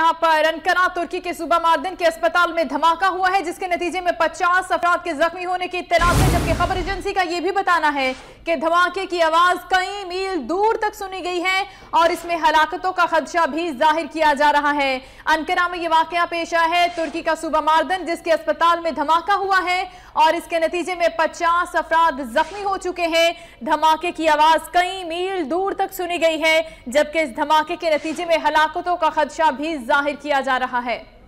यहाँ पर अनकना तुर्की के सूबा मार्दिन के अस्पताल में धमाका हुआ है जिसके नतीजे में 50 अफराद के जख्मी होने की इतना है जबकि खबर एजेंसी का यह भी बताना है कि धमाके की आवाज कई मील दूर तक सुनी गई है और इसमें हलाकतों का खदशा भी जाहिर किया जा रहा है अनकना में यह वाकया पेश आया है तुर्की का सूबा मार्दन जिसके अस्पताल में धमाका हुआ है और इसके नतीजे में पचास अफराद जख्मी हो चुके हैं धमाके की आवाज कई मील दूर तक सुनी गई है जबकि इस धमाके के नतीजे में हलाकतों का खदशा भी जाहिर किया जा रहा है